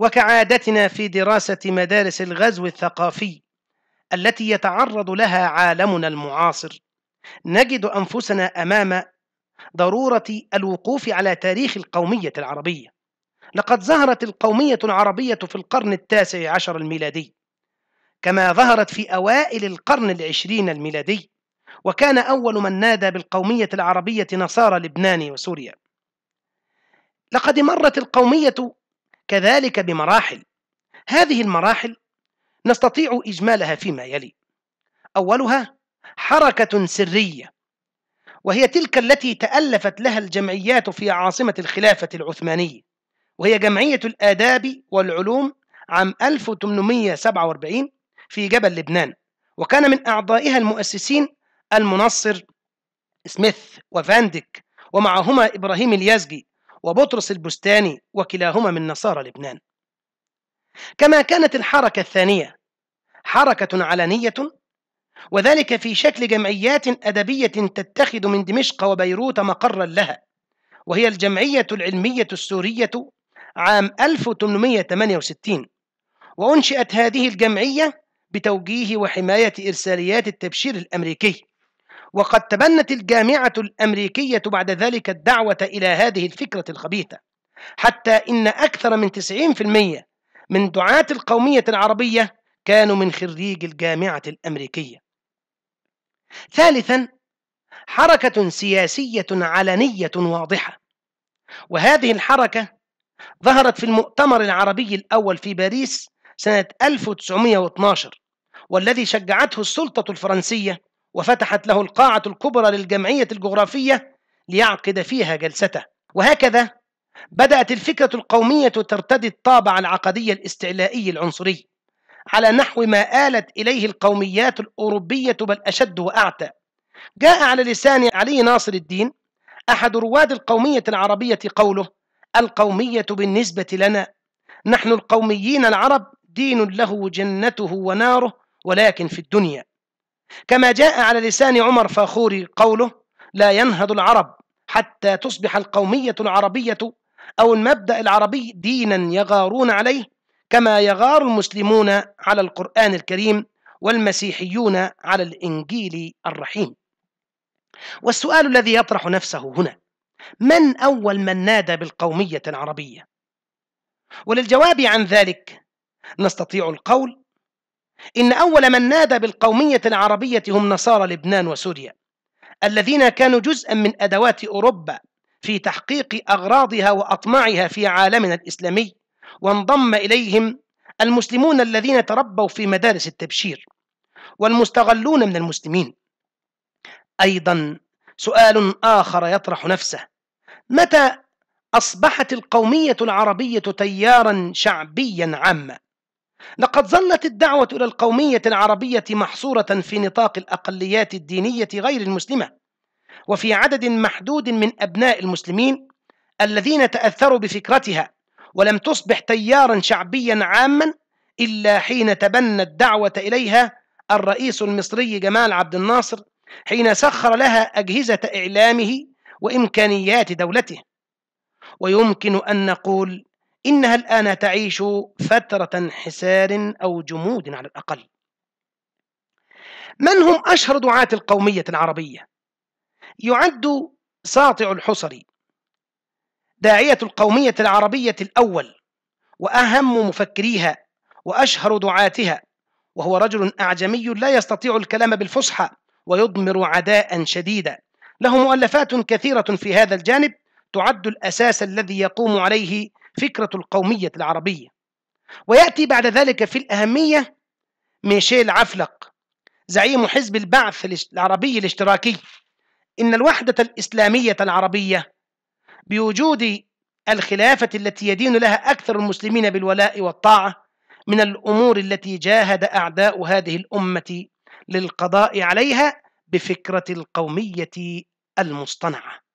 وكعادتنا في دراسة مدارس الغزو الثقافي التي يتعرض لها عالمنا المعاصر نجد أنفسنا أمام ضرورة الوقوف على تاريخ القومية العربية لقد ظهرت القومية العربية في القرن التاسع عشر الميلادي كما ظهرت في أوائل القرن العشرين الميلادي وكان أول من نادى بالقومية العربية نصارى لبنان وسوريا لقد مرت القومية كذلك بمراحل هذه المراحل نستطيع إجمالها فيما يلي أولها حركة سرية وهي تلك التي تألفت لها الجمعيات في عاصمة الخلافة العثمانية وهي جمعية الآداب والعلوم عام 1847 في جبل لبنان وكان من أعضائها المؤسسين المنصر سميث وفاندك ومعهما إبراهيم اليازجي وبطرس البستاني وكلاهما من نصارى لبنان كما كانت الحركة الثانية حركة علنية وذلك في شكل جمعيات أدبية تتخذ من دمشق وبيروت مقرا لها وهي الجمعية العلمية السورية عام 1868 وأنشئت هذه الجمعية بتوجيه وحماية إرساليات التبشير الأمريكي وقد تبنت الجامعة الأمريكية بعد ذلك الدعوة إلى هذه الفكرة الخبيثة حتى إن أكثر من 90% من دعاة القومية العربية كانوا من خريج الجامعة الأمريكية ثالثا حركة سياسية علنية واضحة وهذه الحركة ظهرت في المؤتمر العربي الأول في باريس سنة 1912 والذي شجعته السلطة الفرنسية وفتحت له القاعة الكبرى للجمعية الجغرافية ليعقد فيها جلسته وهكذا بدأت الفكرة القومية ترتدي الطابع العقدي الاستعلائي العنصري على نحو ما آلت إليه القوميات الأوروبية بل أشد وأعتى جاء على لسان علي ناصر الدين أحد رواد القومية العربية قوله القومية بالنسبة لنا نحن القوميين العرب دين له جنته وناره ولكن في الدنيا كما جاء على لسان عمر فاخوري قوله لا ينهض العرب حتى تصبح القومية العربية أو المبدأ العربي دينا يغارون عليه كما يغار المسلمون على القرآن الكريم والمسيحيون على الإنجيل الرحيم والسؤال الذي يطرح نفسه هنا من أول من نادى بالقومية العربية؟ وللجواب عن ذلك نستطيع القول إن أول من نادى بالقومية العربية هم نصارى لبنان وسوريا الذين كانوا جزءا من أدوات أوروبا في تحقيق أغراضها وأطماعها في عالمنا الإسلامي وانضم إليهم المسلمون الذين تربوا في مدارس التبشير والمستغلون من المسلمين أيضا سؤال آخر يطرح نفسه متى أصبحت القومية العربية تيارا شعبيا عاما لقد ظلت الدعوة إلى القومية العربية محصورة في نطاق الأقليات الدينية غير المسلمة، وفي عدد محدود من أبناء المسلمين الذين تأثروا بفكرتها، ولم تصبح تيارا شعبيا عاما إلا حين تبنى الدعوة إليها الرئيس المصري جمال عبد الناصر حين سخر لها أجهزة إعلامه وإمكانيات دولته، ويمكن أن نقول إنها الآن تعيش فترة حسار أو جمود على الأقل من هم أشهر دعاة القومية العربية؟ يعد ساطع الحصري داعية القومية العربية الأول وأهم مفكريها وأشهر دعاتها وهو رجل أعجمي لا يستطيع الكلام بالفصحى ويضمر عداء شديدا له مؤلفات كثيرة في هذا الجانب تعد الأساس الذي يقوم عليه فكرة القومية العربية ويأتي بعد ذلك في الأهمية ميشيل عفلق زعيم حزب البعث العربي الاشتراكي إن الوحدة الإسلامية العربية بوجود الخلافة التي يدين لها أكثر المسلمين بالولاء والطاعة من الأمور التي جاهد أعداء هذه الأمة للقضاء عليها بفكرة القومية المصطنعة